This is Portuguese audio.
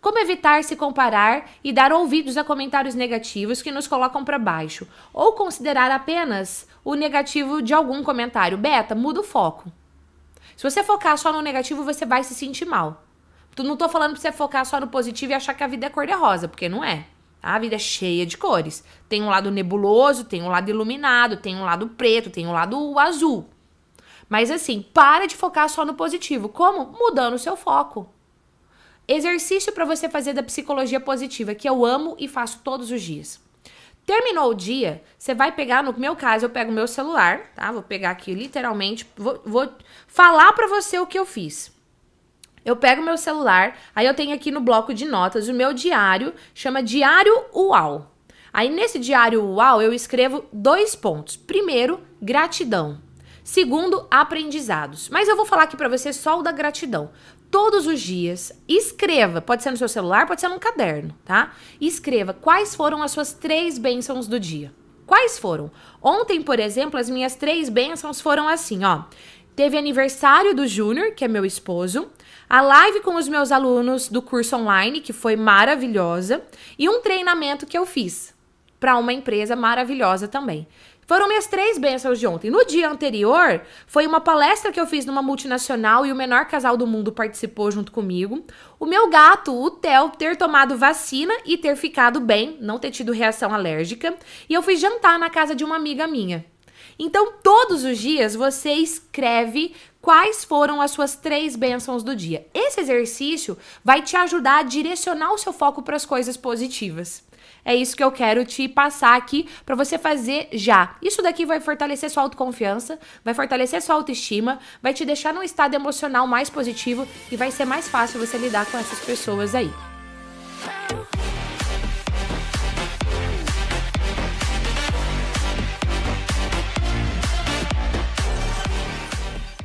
Como evitar se comparar e dar ouvidos a comentários negativos que nos colocam para baixo, ou considerar apenas o negativo de algum comentário. Beta, muda o foco. Se você focar só no negativo, você vai se sentir mal. Não tô falando pra você focar só no positivo e achar que a vida é cor-de-rosa, porque não é. A vida é cheia de cores. Tem um lado nebuloso, tem um lado iluminado, tem um lado preto, tem um lado azul. Mas assim, para de focar só no positivo. Como? Mudando o seu foco. Exercício para você fazer da psicologia positiva, que eu amo e faço todos os dias. Terminou o dia, você vai pegar, no meu caso, eu pego meu celular, tá? Vou pegar aqui literalmente, vou, vou falar para você o que eu fiz. Eu pego meu celular, aí eu tenho aqui no bloco de notas o meu diário, chama Diário UAU. Aí nesse diário UAU eu escrevo dois pontos. Primeiro, gratidão. Segundo, aprendizados. Mas eu vou falar aqui para você só o da gratidão. Todos os dias, escreva, pode ser no seu celular, pode ser num caderno, tá? Escreva quais foram as suas três bênçãos do dia. Quais foram? Ontem, por exemplo, as minhas três bênçãos foram assim, ó. Teve aniversário do Júnior, que é meu esposo, a live com os meus alunos do curso online, que foi maravilhosa, e um treinamento que eu fiz para uma empresa maravilhosa também. Foram minhas três bênçãos de ontem. No dia anterior, foi uma palestra que eu fiz numa multinacional e o menor casal do mundo participou junto comigo. O meu gato, o Theo, ter tomado vacina e ter ficado bem, não ter tido reação alérgica. E eu fui jantar na casa de uma amiga minha. Então, todos os dias você escreve quais foram as suas três bênçãos do dia. Esse exercício vai te ajudar a direcionar o seu foco para as coisas positivas. É isso que eu quero te passar aqui para você fazer já. Isso daqui vai fortalecer sua autoconfiança, vai fortalecer sua autoestima, vai te deixar num estado emocional mais positivo e vai ser mais fácil você lidar com essas pessoas aí.